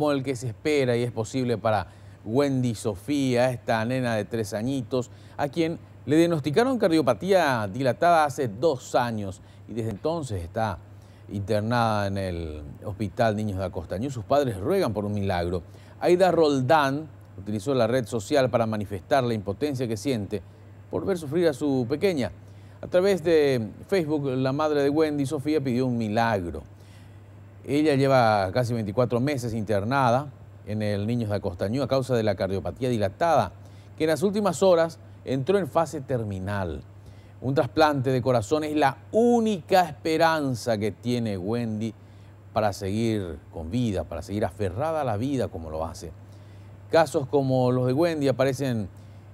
como el que se espera y es posible para Wendy Sofía, esta nena de tres añitos, a quien le diagnosticaron cardiopatía dilatada hace dos años y desde entonces está internada en el Hospital Niños de Acostañú. Sus padres ruegan por un milagro. Aida Roldán utilizó la red social para manifestar la impotencia que siente por ver sufrir a su pequeña. A través de Facebook, la madre de Wendy, Sofía, pidió un milagro. Ella lleva casi 24 meses internada en el Niños de Acostañú a causa de la cardiopatía dilatada, que en las últimas horas entró en fase terminal. Un trasplante de corazón es la única esperanza que tiene Wendy para seguir con vida, para seguir aferrada a la vida como lo hace. Casos como los de Wendy aparecen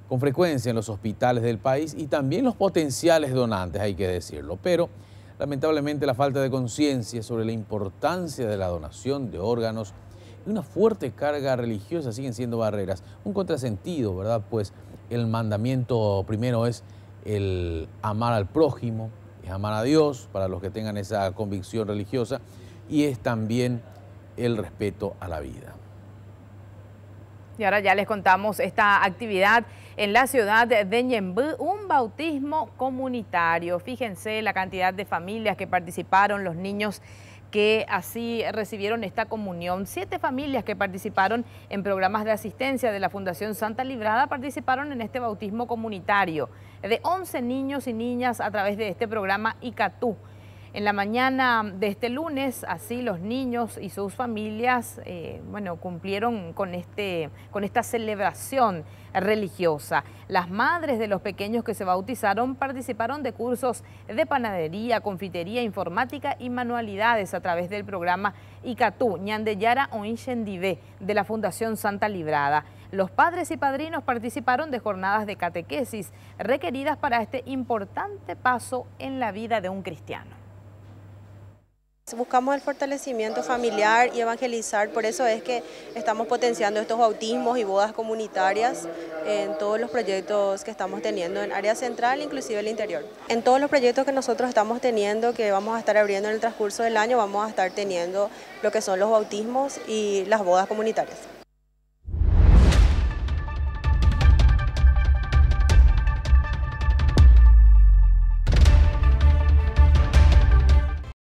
con frecuencia en los hospitales del país y también los potenciales donantes, hay que decirlo, pero Lamentablemente la falta de conciencia sobre la importancia de la donación de órganos y una fuerte carga religiosa siguen siendo barreras. Un contrasentido, ¿verdad? Pues el mandamiento primero es el amar al prójimo, es amar a Dios para los que tengan esa convicción religiosa y es también el respeto a la vida. Y ahora ya les contamos esta actividad en la ciudad de Ñembú, un bautismo comunitario. Fíjense la cantidad de familias que participaron, los niños que así recibieron esta comunión. Siete familias que participaron en programas de asistencia de la Fundación Santa Librada participaron en este bautismo comunitario de 11 niños y niñas a través de este programa Icatu. En la mañana de este lunes, así los niños y sus familias eh, bueno, cumplieron con, este, con esta celebración religiosa. Las madres de los pequeños que se bautizaron participaron de cursos de panadería, confitería, informática y manualidades a través del programa Icatu, Ñandeyara o Inchendivé de la Fundación Santa Librada. Los padres y padrinos participaron de jornadas de catequesis requeridas para este importante paso en la vida de un cristiano. Buscamos el fortalecimiento familiar y evangelizar, por eso es que estamos potenciando estos bautismos y bodas comunitarias en todos los proyectos que estamos teniendo en área central, inclusive el interior. En todos los proyectos que nosotros estamos teniendo, que vamos a estar abriendo en el transcurso del año, vamos a estar teniendo lo que son los bautismos y las bodas comunitarias.